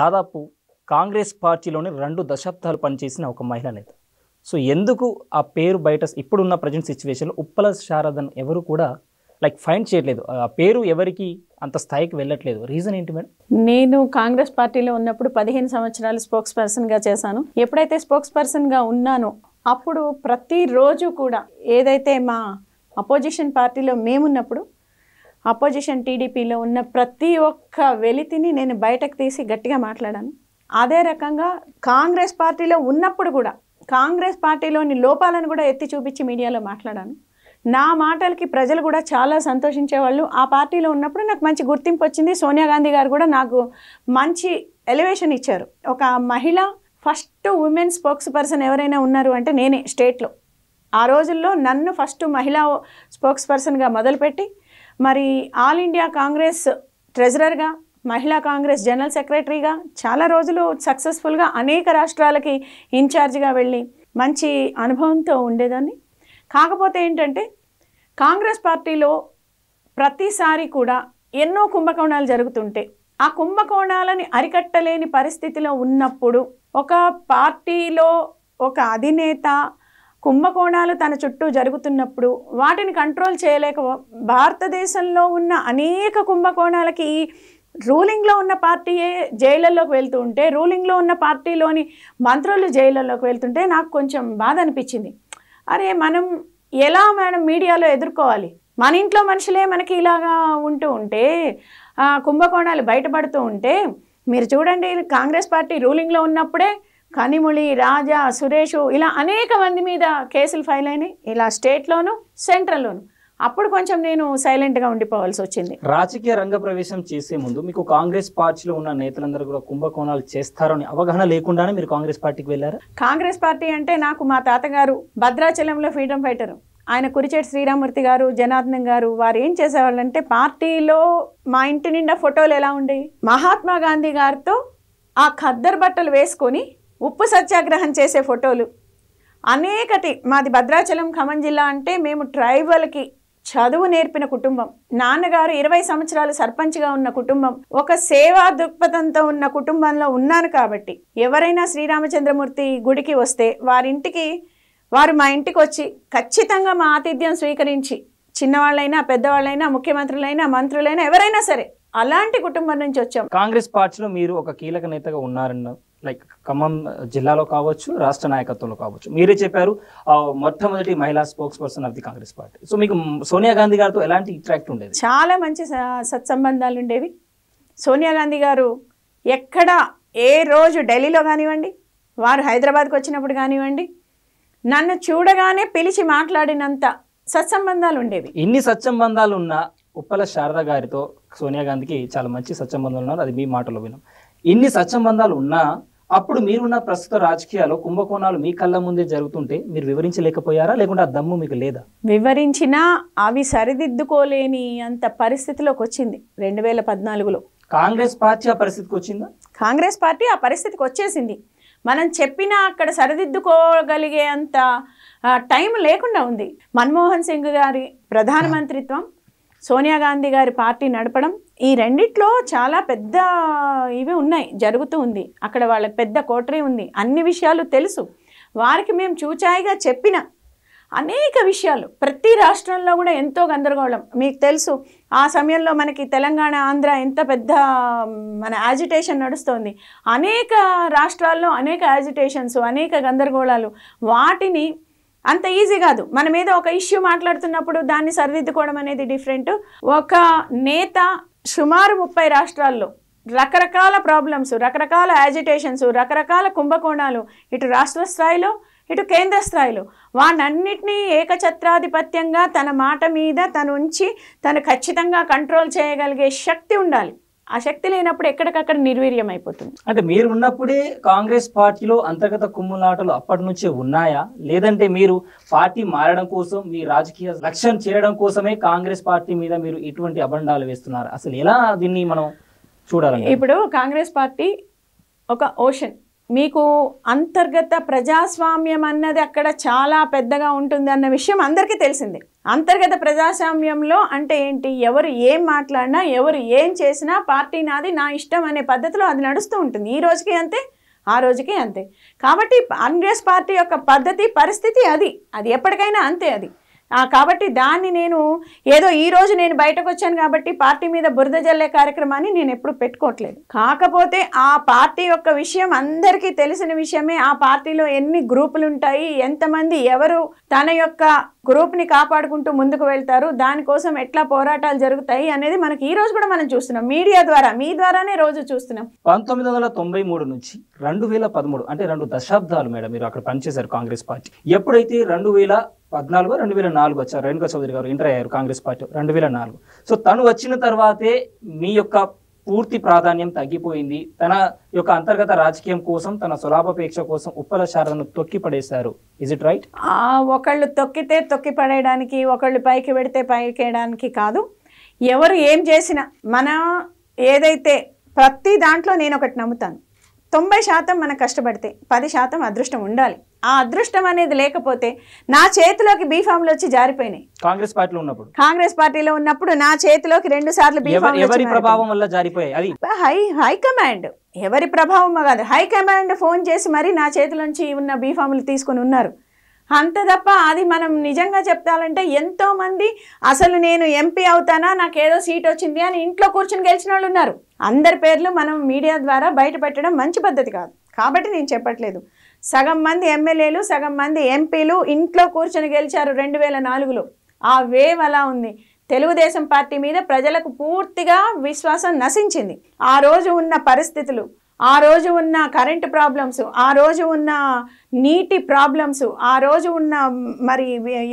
దాదాపు కాంగ్రెస్ పార్టీలోనే రెండు దశాబ్దాలు పనిచేసిన ఒక మహిళా నేత సో ఎందుకు ఆ పేరు బయట ఇప్పుడున్న ప్రజెంట్ సిచ్యువేషన్లో ఉప్పల శారదన్ ఎవరు కూడా లైక్ ఫైండ్ చేయట్లేదు ఆ పేరు ఎవరికి అంత స్థాయికి వెళ్ళట్లేదు రీజన్ ఏంటి మేడం నేను కాంగ్రెస్ పార్టీలో ఉన్నప్పుడు పదిహేను సంవత్సరాలు స్పోక్స్ పర్సన్గా చేశాను ఎప్పుడైతే స్పోక్స్ పర్సన్గా ఉన్నానో అప్పుడు ప్రతిరోజు కూడా ఏదైతే మా అపోజిషన్ పార్టీలో మేమున్నప్పుడు అపోజిషన్ టీడీపీలో ఉన్న ప్రతి ఒక్క వెలితిని నేను బయటకు తీసి గట్టిగా మాట్లాడాను అదే రకంగా కాంగ్రెస్ పార్టీలో ఉన్నప్పుడు కూడా కాంగ్రెస్ పార్టీలోని లోపాలను కూడా ఎత్తి చూపించి మీడియాలో మాట్లాడాను నా మాటలకి ప్రజలు కూడా చాలా సంతోషించేవాళ్ళు ఆ పార్టీలో ఉన్నప్పుడు నాకు మంచి గుర్తింపు వచ్చింది సోనియా గాంధీ గారు కూడా నాకు మంచి ఎలివేషన్ ఇచ్చారు ఒక మహిళ ఫస్ట్ ఉమెన్ స్పోక్స్ పర్సన్ ఎవరైనా ఉన్నారు అంటే నేనే స్టేట్లో ఆ రోజుల్లో నన్ను ఫస్ట్ మహిళా స్పోక్స్ పర్సన్గా మొదలుపెట్టి మరి ఆల్ ఇండియా కాంగ్రెస్ ట్రెజరర్గా మహిళా కాంగ్రెస్ జనరల్ సెక్రటరీగా చాలా రోజులు సక్సెస్ఫుల్గా అనేక రాష్ట్రాలకి ఇన్ఛార్జ్గా వెళ్ళి మంచి అనుభవంతో ఉండేదాన్ని కాకపోతే ఏంటంటే కాంగ్రెస్ పార్టీలో ప్రతిసారి కూడా ఎన్నో కుంభకోణాలు జరుగుతుంటే ఆ కుంభకోణాలని అరికట్టలేని పరిస్థితిలో ఉన్నప్పుడు ఒక పార్టీలో ఒక అధినేత కుంభకోణాలు తన చుట్టూ జరుగుతున్నప్పుడు వాటిని కంట్రోల్ చేయలేక భారతదేశంలో ఉన్న అనేక కుంభకోణాలకి రూలింగ్లో ఉన్న పార్టీయే జైళ్ళల్లోకి వెళ్తూ ఉంటే రూలింగ్లో ఉన్న పార్టీలోని మంత్రులు జైళ్ళల్లోకి వెళ్తుంటే నాకు కొంచెం బాధ అనిపించింది అరే మనం ఎలా మేడం మీడియాలో ఎదుర్కోవాలి మన ఇంట్లో మనుషులే మనకి ఇలాగా ఉంటూ ఉంటే కుంభకోణాలు బయటపడుతూ ఉంటే మీరు చూడండి కాంగ్రెస్ పార్టీ రూలింగ్లో ఉన్నప్పుడే కనిముళి రాజా సురేషు ఇలా అనేక మంది మీద కేసులు ఫైల్ అయినాయి ఇలా స్టేట్లోను సెంట్రల్లోను అప్పుడు కొంచెం నేను సైలెంట్గా ఉండిపోవాల్సి వచ్చింది రాజకీయ రంగ ప్రవేశం చేసే ముందు మీకు కాంగ్రెస్ పార్టీలో ఉన్న నేతలందరూ కూడా కుంభకోణాలు చేస్తారని అవగాహన లేకుండానే మీరు కాంగ్రెస్ పార్టీకి వెళ్ళారు కాంగ్రెస్ పార్టీ అంటే నాకు మా తాతగారు భద్రాచలంలో ఫ్రీడమ్ ఫైటర్ ఆయన కురిచేటి శ్రీరామూర్తి గారు జనార్దన్ గారు వారు ఏం అంటే పార్టీలో మా ఇంటి నిండా ఫోటోలు ఎలా ఉండేవి మహాత్మా గాంధీ గారితో ఆ ఖద్దరు బట్టలు వేసుకొని ఉప్పు సత్యాగ్రహం చేసే ఫోటోలు అనేకటి మాది భద్రాచలం ఖమ్మం జిల్లా అంటే మేము ట్రైబల్కి చదువు నేర్పిన కుటుంబం నాన్నగారు ఇరవై సంవత్సరాలు సర్పంచ్గా ఉన్న కుటుంబం ఒక సేవా దృక్పథంతో ఉన్న కుటుంబంలో ఉన్నాను కాబట్టి ఎవరైనా శ్రీరామచంద్రమూర్తి గుడికి వస్తే వారింటికి వారు మా ఇంటికి వచ్చి ఖచ్చితంగా మా ఆతిథ్యం స్వీకరించి చిన్నవాళ్ళైనా పెద్దవాళ్ళైనా ముఖ్యమంత్రులైనా మంత్రులైనా ఎవరైనా సరే అలాంటి కుటుంబం నుంచి వచ్చాం కాంగ్రెస్ పార్టీలో మీరు ఒక కీలక నేతగా ఉన్నారన్నారు లైక్ ఖమ్మం జిల్లాలో కావచ్చు రాష్ట్ర నాయకత్వంలో కావచ్చు మీరే చెప్పారు మొట్టమొదటి మహిళా spokesperson of the Congress party so మీకు సోనియా గాంధీ గారితో ఎలాంటి ఇంట్రాక్ట్ ఉండేది చాలా మంచి సత్సంబంధాలు ఉండేవి సోనియా గాంధీ గారు ఎక్కడ ఏ రోజు ఢిల్లీలో కానివ్వండి వారు హైదరాబాద్కి వచ్చినప్పుడు కానివ్వండి నన్ను చూడగానే పిలిచి మాట్లాడినంత సత్సంబంధాలు ఉండేవి ఇన్ని సత్సంబంధాలు ఉన్నా ఉప్పల శారద గారితో సోనియా గాంధీకి చాలా మంచి సత్సంబంధాలు ఉన్నారు అది మీ మాటలో విన్నాం ఇన్ని సత్సంబంధాలు ఉన్నా అప్పుడు మీరున్న ప్రస్తుత రాజకీయాలు కుంభకోణాలు మీ కళ్ళ ముందే జరుగుతుంటే మీరు వివరించలేకపోయారా లేకుంటే ఆ దమ్ము మీకు లేదా వివరించినా అవి సరిదిద్దుకోలేని అంత పరిస్థితిలోకి వచ్చింది రెండు వేల పద్నాలుగులో కాంగ్రెస్ పార్టీ ఆ పరిస్థితికి వచ్చిందా కాంగ్రెస్ పార్టీ ఆ పరిస్థితికి వచ్చేసింది మనం చెప్పినా అక్కడ సరిదిద్దుకోగలిగే అంత టైం లేకుండా ఉంది మన్మోహన్ సింగ్ గారి ప్రధానమంత్రిత్వం సోనియా గాంధీ గారి పార్టీ నడపడం ఈ రెండిట్లో చాలా పెద్ద ఇవి ఉన్నాయి జరుగుతూ ఉంది అక్కడ వాళ్ళ పెద్ద కోటరీ ఉంది అన్ని విషయాలు తెలుసు వారికి మేము చూచాయిగా చెప్పిన అనేక విషయాలు ప్రతి రాష్ట్రంలో కూడా ఎంతో గందరగోళం మీకు తెలుసు ఆ సమయంలో మనకి తెలంగాణ ఆంధ్ర ఎంత పెద్ద మన యాజిటేషన్ నడుస్తోంది అనేక రాష్ట్రాల్లో అనేక యాజిటేషన్స్ అనేక గందరగోళాలు వాటిని అంత ఈజీ కాదు మన మీద ఒక ఇష్యూ మాట్లాడుతున్నప్పుడు దాన్ని సరిదిద్దుకోవడం అనేది డిఫరెంట్ ఒక నేత సుమారు ముప్పై రాష్ట్రాల్లో రకరకాల ప్రాబ్లమ్స్ రకరకాల యాజిటేషన్స్ రకరకాల కుంభకోణాలు ఇటు రాష్ట్ర స్థాయిలో ఇటు కేంద్ర స్థాయిలో వాటన్నిటినీ ఏకఛత్రాధిపత్యంగా తన మాట మీద తను ఉంచి తను ఖచ్చితంగా కంట్రోల్ చేయగలిగే శక్తి ఉండాలి ఆ శక్తి లేనప్పుడు ఎక్కడికక్కడ నిర్వీర్యం అయిపోతుంది అంటే మీరు ఉన్నప్పుడే కాంగ్రెస్ పార్టీలో అంతర్గత కుమ్ములాటలు అప్పటి నుంచే ఉన్నాయా లేదంటే మీరు పార్టీ మారడం కోసం మీ రాజకీయ లక్ష్యం చేరడం కోసమే కాంగ్రెస్ పార్టీ మీద మీరు ఇటువంటి అబండాలు వేస్తున్నారు అసలు ఎలా దీన్ని మనం చూడాలి ఇప్పుడు కాంగ్రెస్ పార్టీ ఒక ఓషన్ మీకు అంతర్గత ప్రజాస్వామ్యం అన్నది అక్కడ చాలా పెద్దగా ఉంటుంది అన్న విషయం అందరికీ తెలిసిందే అంతర్గత ప్రజాస్వామ్యంలో అంటే ఏంటి ఎవరు ఏం మాట్లాడినా ఎవరు ఏం చేసినా పార్టీ నాది నా ఇష్టం అనే పద్ధతిలో అది నడుస్తూ ఉంటుంది ఈ రోజుకి అంతే ఆ రోజుకి అంతే కాబట్టి కాంగ్రెస్ పార్టీ యొక్క పద్ధతి పరిస్థితి అది అది ఎప్పటికైనా అంతే అది కాబట్టి దాన్ని నేను ఏదో ఈ రోజు నేను బయటకు వచ్చాను కాబట్టి పార్టీ మీద బురద జల్లే కార్యక్రమాన్ని నేను ఎప్పుడు పెట్టుకోవట్లేదు కాకపోతే ఆ పార్టీ యొక్క విషయం అందరికీ తెలిసిన విషయమే ఆ పార్టీలో ఎన్ని గ్రూపులు ఉంటాయి ఎంతమంది ఎవరు తన యొక్క గ్రూప్ని కాపాడుకుంటూ ముందుకు వెళ్తారు దానికోసం ఎట్లా పోరాటాలు జరుగుతాయి అనేది మనకి ఈ రోజు కూడా మనం చూస్తున్నాం మీడియా ద్వారా మీ ద్వారానే రోజు చూస్తున్నాం పంతొమ్మిది వందల తొంభై మూడు నుంచి రెండు వేల పదమూడు అంటే రెండు దశాబ్దాలు మేడం మీరు అక్కడ పనిచేశారు కాంగ్రెస్ పార్టీ ఎప్పుడైతే రెండు వేల పద్నాలుగు రెండు వేల నాలుగు వచ్చారు రేణుకా చౌదరి గారు ఎంటర్ అయ్యారు కాంగ్రెస్ పార్టీ రెండు వేల నాలుగు సో తను వచ్చిన తర్వాతే మీ యొక్క పూర్తి ప్రాధాన్యం తగ్గిపోయింది తన యొక్క అంతర్గత రాజకీయం కోసం తన సులాభాపేక్ష కోసం ఉప్పల శారదను తొక్కి పడేశారు ఇజ్ ఇట్ రైట్ ఒకళ్ళు తొక్కితే తొక్కి పడేయడానికి ఒకళ్ళు పైకి పెడితే పైకి వేయడానికి కాదు ఎవరు ఏం చేసినా మన ఏదైతే ప్రతి దాంట్లో నేను ఒకటి నమ్ముతాను తొంభై శాతం మనం కష్టపడితే పది శాతం అదృష్టం ఉండాలి ఆ అదృష్టం అనేది లేకపోతే నా చేతిలోకి బీఫామ్లు వచ్చి జారిపోయినాయి కాంగ్రెస్ పార్టీలో ఉన్నప్పుడు కాంగ్రెస్ పార్టీలో ఉన్నప్పుడు నా చేతిలోకి రెండు సార్లు ప్రభావం జారిపోయాయి హై హైకమాండ్ ఎవరి ప్రభావం కాదు హైకమాండ్ ఫోన్ చేసి మరి నా చేతిలోంచి ఉన్న బీఫామ్లు తీసుకొని ఉన్నారు అంత తప్ప అది మనం నిజంగా చెప్తాలంటే ఎంతోమంది అసలు నేను ఎంపీ అవుతానా నాకేదో సీట్ వచ్చింది అని ఇంట్లో కూర్చుని గెలిచిన వాళ్ళు ఉన్నారు అందరి పేర్లు మనం మీడియా ద్వారా బయటపెట్టడం మంచి పద్ధతి కాదు కాబట్టి నేను చెప్పట్లేదు సగం మంది ఎమ్మెల్యేలు సగం మంది ఎంపీలు ఇంట్లో కూర్చొని గెలిచారు రెండు వేల నాలుగులో ఆ వేవ్ అలా ఉంది తెలుగుదేశం పార్టీ మీద ప్రజలకు పూర్తిగా విశ్వాసం నశించింది ఆ రోజు ఉన్న పరిస్థితులు ఆ రోజు ఉన్న కరెంటు ప్రాబ్లమ్స్ ఆ రోజు ఉన్న నీటి ప్రాబ్లమ్స్ ఆ రోజు ఉన్న మరి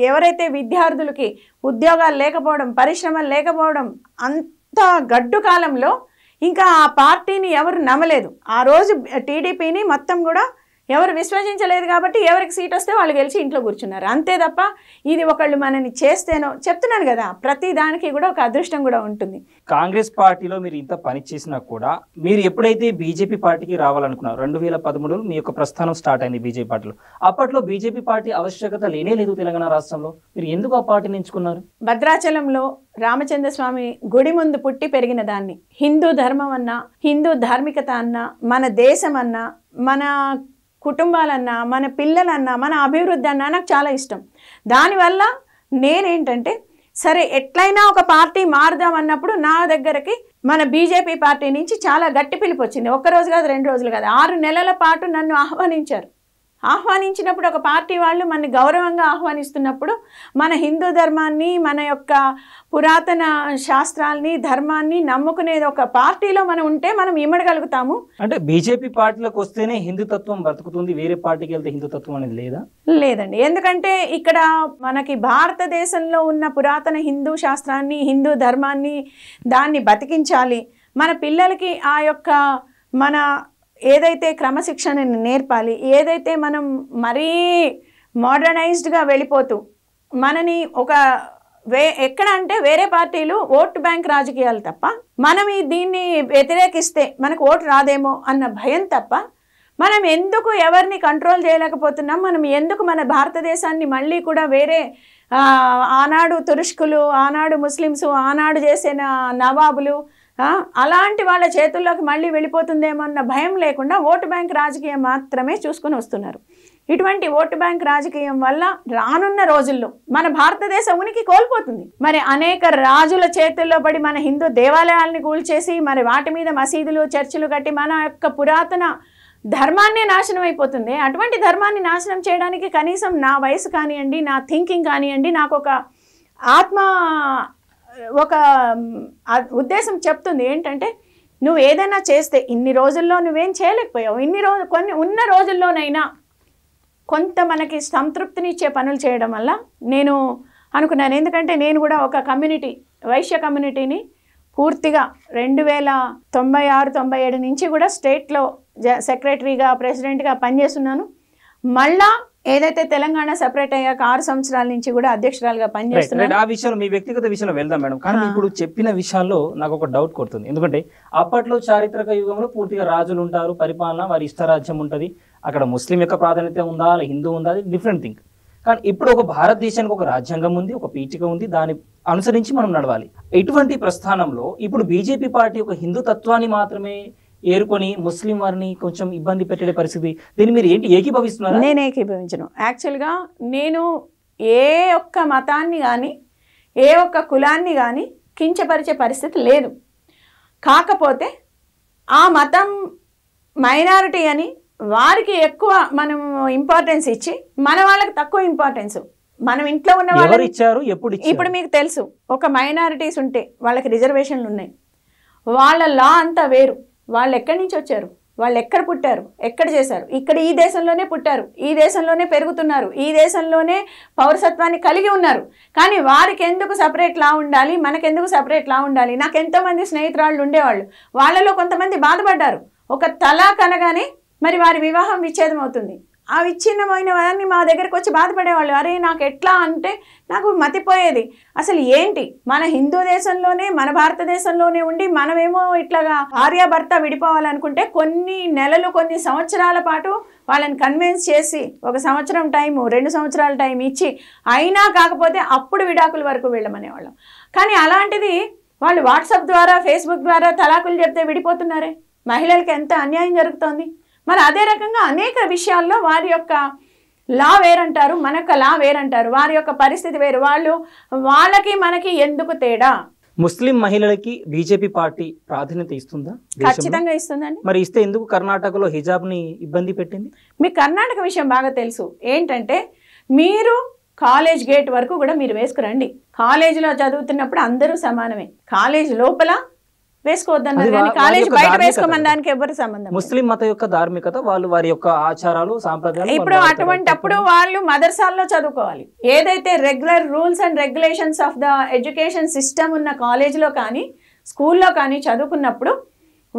ఎవరైతే విద్యార్థులకి ఉద్యోగాలు లేకపోవడం పరిశ్రమలు లేకపోవడం అంత గడ్డు కాలంలో ఇంకా ఆ పార్టీని ఎవరు నమ్మలేదు ఆ రోజు టీడీపీని మొత్తం కూడా ఎవరు విశ్వసించలేదు కాబట్టి ఎవరికి సీట్ వస్తే వాళ్ళు గెలిచి ఇంట్లో కూర్చున్నారు అంతే తప్ప ఇది ఒకళ్ళు మనని చేస్తేనో చెప్తున్నాను కదా ప్రతి దానికి కూడా ఒక అదృష్టం కూడా ఉంటుంది కాంగ్రెస్ పార్టీలో మీరు ఇంత పని చేసినా కూడా మీరు ఎప్పుడైతే బీజేపీ పార్టీకి రావాలనుకున్నారు రెండు వేల పదమూడులో మీ యొక్క ప్రస్థానం స్టార్ట్ అయింది బీజేపీ పార్టీలో అప్పట్లో బీజేపీ పార్టీ ఆవశ్యకత లేనే లేదు తెలంగాణ రాష్ట్రంలో మీరు ఎందుకు ఆ పార్టీని ఎంచుకున్నారు భద్రాచలంలో స్వామి గుడి ముందు పుట్టి పెరిగిన దాన్ని హిందూ ధర్మం అన్నా హిందూ ధార్మికత అన్నా మన దేశం అన్నా మన కుటుంబాలన్నా మన పిల్లలన్నా మన అభివృద్ధి అన్నా నాకు చాలా ఇష్టం దానివల్ల నేనేంటంటే సరే ఎట్లయినా ఒక పార్టీ మారుదాం అన్నప్పుడు నా దగ్గరకి మన బీజేపీ పార్టీ నుంచి చాలా గట్టి పిలుపు వచ్చింది ఒక్కరోజు కాదు రెండు రోజులు కాదు ఆరు నెలల పాటు నన్ను ఆహ్వానించారు ఆహ్వానించినప్పుడు ఒక పార్టీ వాళ్ళు మన గౌరవంగా ఆహ్వానిస్తున్నప్పుడు మన హిందూ ధర్మాన్ని మన యొక్క పురాతన శాస్త్రాల్ని ధర్మాన్ని నమ్ముకునేది ఒక పార్టీలో మనం ఉంటే మనం ఇమ్మడగలుగుతాము అంటే బీజేపీ పార్టీలోకి వస్తేనే హిందుతత్వం బ్రతుకుతుంది వేరే పార్టీకి వెళ్తే హిందుతత్వం అనేది లేదా లేదండి ఎందుకంటే ఇక్కడ మనకి భారతదేశంలో ఉన్న పురాతన హిందూ శాస్త్రాన్ని హిందూ ధర్మాన్ని దాన్ని బతికించాలి మన పిల్లలకి ఆ యొక్క మన ఏదైతే క్రమశిక్షణని నేర్పాలి ఏదైతే మనం మరీ మోడర్నైజ్డ్గా వెళ్ళిపోతూ మనని ఒక వే ఎక్కడ అంటే వేరే పార్టీలు ఓటు బ్యాంక్ రాజకీయాలు తప్ప మనం ఈ దీన్ని వ్యతిరేకిస్తే మనకు ఓటు రాదేమో అన్న భయం తప్ప మనం ఎందుకు ఎవరిని కంట్రోల్ చేయలేకపోతున్నాం మనం ఎందుకు మన భారతదేశాన్ని మళ్ళీ కూడా వేరే ఆనాడు తురుష్కులు ఆనాడు ముస్లిమ్స్ ఆనాడు చేసిన నవాబులు అలాంటి వాళ్ళ చేతుల్లోకి మళ్ళీ వెళ్ళిపోతుందేమో అన్న భయం లేకుండా ఓటు బ్యాంక్ రాజకీయం మాత్రమే చూసుకుని వస్తున్నారు ఇటువంటి ఓటు బ్యాంక్ రాజకీయం వల్ల రానున్న రోజుల్లో మన భారతదేశం ఉనికి కోల్పోతుంది మరి అనేక రాజుల చేతుల్లో పడి మన హిందూ దేవాలయాల్ని కూల్చేసి మరి వాటి మీద మసీదులు చర్చిలు కట్టి మన యొక్క పురాతన ధర్మాన్నే నాశనం అయిపోతుంది అటువంటి ధర్మాన్ని నాశనం చేయడానికి కనీసం నా వయసు కానివ్వండి నా థింకింగ్ కానివ్వండి నాకు ఒక ఆత్మ ఒక ఉద్దేశం చెప్తుంది ఏంటంటే నువ్వు ఏదైనా చేస్తే ఇన్ని రోజుల్లో నువ్వేం చేయలేకపోయావు ఇన్ని రోజు కొన్ని ఉన్న రోజుల్లోనైనా కొంత మనకి సంతృప్తినిచ్చే పనులు చేయడం వల్ల నేను అనుకున్నాను ఎందుకంటే నేను కూడా ఒక కమ్యూనిటీ వైశ్య కమ్యూనిటీని పూర్తిగా రెండు వేల తొంభై ఆరు తొంభై ఏడు నుంచి కూడా స్టేట్లో జ సెక్రటరీగా ప్రెసిడెంట్గా పనిచేస్తున్నాను మళ్ళా ఏదైతే తెలంగాణ సెపరేట్ అయ్యాక ఆరు సంవత్సరాల నుంచి కూడా అధ్యక్షురాలుగా పనిచేస్తున్నారు ఆ విషయంలో మీ వ్యక్తిగత విషయంలో వెళ్దాం మేడం కానీ ఇప్పుడు చెప్పిన విషయాల్లో నాకు ఒక డౌట్ కొడుతుంది ఎందుకంటే అప్పట్లో చారిత్రక యుగంలో పూర్తిగా రాజులు ఉంటారు పరిపాలన వారి ఇష్టరాజ్యం ఉంటుంది అక్కడ ముస్లిం యొక్క ప్రాధాన్యత ఉందా హిందూ ఉందా డిఫరెంట్ థింగ్ కానీ ఇప్పుడు ఒక భారతదేశానికి ఒక రాజ్యాంగం ఉంది ఒక పీఠిక ఉంది దాని అనుసరించి మనం నడవాలి ఇటువంటి ప్రస్థానంలో ఇప్పుడు బీజేపీ పార్టీ ఒక హిందూ తత్వాన్ని మాత్రమే ఏరుకొని ముస్లిం వారిని కొంచెం ఇబ్బంది పెట్టే పరిస్థితి దీన్ని మీరు ఏంటి ఏకీభవిస్తున్నారు నేను ఏకీభవించను యాక్చువల్గా నేను ఏ ఒక్క మతాన్ని కానీ ఏ ఒక్క కులాన్ని కానీ కించపరిచే పరిస్థితి లేదు కాకపోతే ఆ మతం మైనారిటీ అని వారికి ఎక్కువ మనం ఇంపార్టెన్స్ ఇచ్చి మన వాళ్ళకి తక్కువ ఇంపార్టెన్స్ మనం ఇంట్లో ఉన్న వాళ్ళు ఇచ్చారు ఎప్పుడు ఇప్పుడు మీకు తెలుసు ఒక మైనారిటీస్ ఉంటే వాళ్ళకి రిజర్వేషన్లు ఉన్నాయి వాళ్ళ లా అంతా వేరు వాళ్ళు ఎక్కడి నుంచి వచ్చారు వాళ్ళు ఎక్కడ పుట్టారు ఎక్కడ చేశారు ఇక్కడ ఈ దేశంలోనే పుట్టారు ఈ దేశంలోనే పెరుగుతున్నారు ఈ దేశంలోనే పౌరసత్వాన్ని కలిగి ఉన్నారు కానీ వారికి ఎందుకు సపరేట్ లా ఉండాలి మనకెందుకు సపరేట్ లా ఉండాలి నాకు ఎంతోమంది స్నేహితురాళ్ళు ఉండేవాళ్ళు వాళ్ళలో కొంతమంది బాధపడ్డారు ఒక తలా కనగానే మరి వారి వివాహం విచ్ఛేదం అవుతుంది ఆ విచ్ఛిన్నమైన వారిని మా దగ్గరకు వచ్చి బాధపడేవాళ్ళు అరే నాకు ఎట్లా అంటే నాకు మతిపోయేది అసలు ఏంటి మన హిందూ దేశంలోనే మన భారతదేశంలోనే ఉండి మనమేమో ఇట్లాగా భార్యాభర్త విడిపోవాలనుకుంటే కొన్ని నెలలు కొన్ని సంవత్సరాల పాటు వాళ్ళని కన్విన్స్ చేసి ఒక సంవత్సరం టైము రెండు సంవత్సరాల టైం ఇచ్చి అయినా కాకపోతే అప్పుడు విడాకుల వరకు వెళ్ళమనేవాళ్ళం కానీ అలాంటిది వాళ్ళు వాట్సాప్ ద్వారా ఫేస్బుక్ ద్వారా తలాకులు చెప్తే విడిపోతున్నారే మహిళలకు ఎంత అన్యాయం జరుగుతోంది మరి అదే రకంగా అనేక విషయాల్లో వారి యొక్క లా వేరంటారు యొక్క లా వేరంటారు వారి యొక్క పరిస్థితి వేరు వాళ్ళు వాళ్ళకి మనకి ఎందుకు తేడా ముస్లిం మహిళలకి బీజేపీ పార్టీ ప్రాధాన్యత ఇస్తుందా ఖచ్చితంగా ఇస్తుందండి మరి ఇస్తే ఎందుకు కర్ణాటకలో హిజాబ్ ని ఇబ్బంది పెట్టింది మీకు కర్ణాటక విషయం బాగా తెలుసు ఏంటంటే మీరు కాలేజ్ గేట్ వరకు కూడా మీరు వేసుకురండి కాలేజీలో చదువుతున్నప్పుడు అందరూ సమానమే కాలేజ్ లోపల కానీ కాలేజ్ బయట దానికి సంబంధం ముస్లిం మత యొక్క ధార్మికత వాళ్ళు వారి యొక్క ఆచారాలు సాంప్రదాయాలు ఇప్పుడు అటువంటి అప్పుడు వాళ్ళు మదర్సాల్లో చదువుకోవాలి ఏదైతే regular rules and regulations of the education system ఉన్న కాలేజ్లో కానీ స్కూల్లో కానీ చదువుకున్నప్పుడు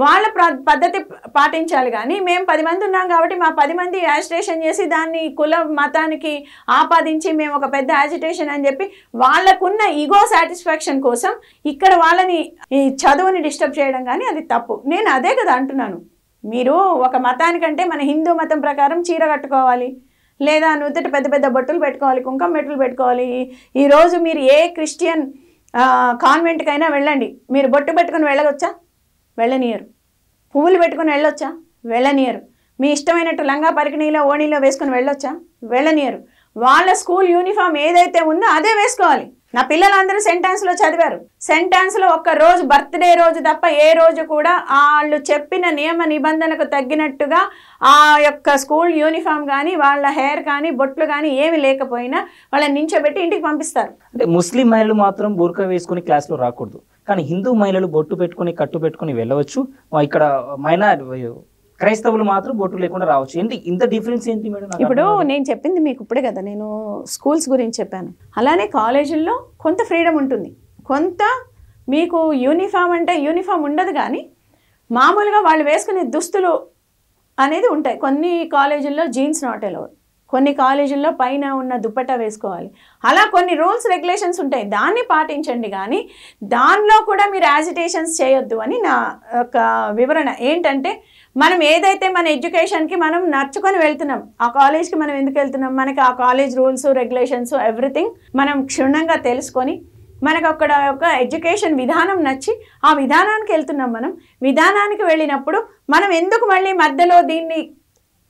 వాళ్ళ పద్ధతి పాటించాలి కానీ మేము పది మంది ఉన్నాం కాబట్టి మా పది మంది యాజిటేషన్ చేసి దాన్ని కుల మతానికి ఆపాదించి మేము ఒక పెద్ద యాజిటేషన్ అని చెప్పి వాళ్ళకున్న ఈగో సాటిస్ఫాక్షన్ కోసం ఇక్కడ వాళ్ళని ఈ చదువుని డిస్టర్బ్ చేయడం కానీ అది తప్పు నేను అదే కదా అంటున్నాను మీరు ఒక మతానికంటే మన హిందూ మతం ప్రకారం చీర కట్టుకోవాలి లేదా నుదుట పెద్ద పెద్ద బొట్టులు పెట్టుకోవాలి కుంకం మెట్లు పెట్టుకోవాలి ఈరోజు మీరు ఏ క్రిస్టియన్ కాన్వెంట్కైనా వెళ్ళండి మీరు బొట్టు పెట్టుకుని వెళ్ళవచ్చా వెళ్ళనియరు పువ్వులు పెట్టుకుని వెళ్ళొచ్చా వెళ్ళనియరు మీ ఇష్టమైనట్టు లంగా పరికిణీలో ఓణీలో వేసుకుని వెళ్ళొచ్చా వెళ్ళనియరు వాళ్ళ స్కూల్ యూనిఫామ్ ఏదైతే ఉందో అదే వేసుకోవాలి నా పిల్లలందరూ సెంటాన్స్లో చదివారు సెంటాన్స్లో ఒక్క రోజు బర్త్డే రోజు తప్ప ఏ రోజు కూడా వాళ్ళు చెప్పిన నియమ నిబంధనకు తగ్గినట్టుగా ఆ యొక్క స్కూల్ యూనిఫామ్ కానీ వాళ్ళ హెయిర్ కానీ బొట్లు కానీ ఏమి లేకపోయినా వాళ్ళని నించోబెట్టి ఇంటికి పంపిస్తారు అంటే ముస్లిం మహిళలు మాత్రం బూర్ఖా వేసుకుని క్లాస్లో రాకూడదు కానీ హిందూ మహిళలు బొట్టు పెట్టుకుని కట్టు పెట్టుకుని వెళ్ళవచ్చు ఇక్కడ మైనార్ క్రైస్తవులు మాత్రం బొట్టు లేకుండా రావచ్చు ఏంటి ఇంత డిఫరెన్స్ ఏంటి మేడం ఇప్పుడు నేను చెప్పింది మీకు ఇప్పుడే కదా నేను స్కూల్స్ గురించి చెప్పాను అలానే కాలేజీల్లో కొంత ఫ్రీడమ్ ఉంటుంది కొంత మీకు యూనిఫామ్ అంటే యూనిఫామ్ ఉండదు కానీ మామూలుగా వాళ్ళు వేసుకునే దుస్తులు అనేది ఉంటాయి కొన్ని కాలేజీల్లో జీన్స్ నాట్ కొన్ని కాలేజీల్లో పైన ఉన్న దుప్పటా వేసుకోవాలి అలా కొన్ని రూల్స్ రెగ్యులేషన్స్ ఉంటాయి దాన్ని పాటించండి కానీ దానిలో కూడా మీరు యాజిటేషన్స్ చేయొద్దు అని నా ఒక వివరణ ఏంటంటే మనం ఏదైతే మన ఎడ్యుకేషన్కి మనం నచ్చుకొని వెళ్తున్నాం ఆ కాలేజ్కి మనం ఎందుకు వెళ్తున్నాం మనకి ఆ కాలేజ్ రూల్స్ రెగ్యులేషన్స్ ఎవ్రీథింగ్ మనం క్షుణ్ణంగా తెలుసుకొని మనకు అక్కడ ఒక ఎడ్యుకేషన్ విధానం నచ్చి ఆ విధానానికి వెళ్తున్నాం మనం విధానానికి వెళ్ళినప్పుడు మనం ఎందుకు మళ్ళీ మధ్యలో దీన్ని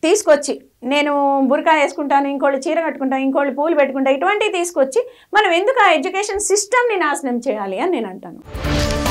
తీసుకొచ్చి నేను బురకా వేసుకుంటాను ఇంకోళ్ళు చీర కట్టుకుంటాను ఇంకోళ్ళు పూలు పెట్టుకుంటా ఇటువంటివి తీసుకొచ్చి మనం ఎందుకు ఆ ఎడ్యుకేషన్ సిస్టమ్ని నాశనం చేయాలి అని నేను అంటాను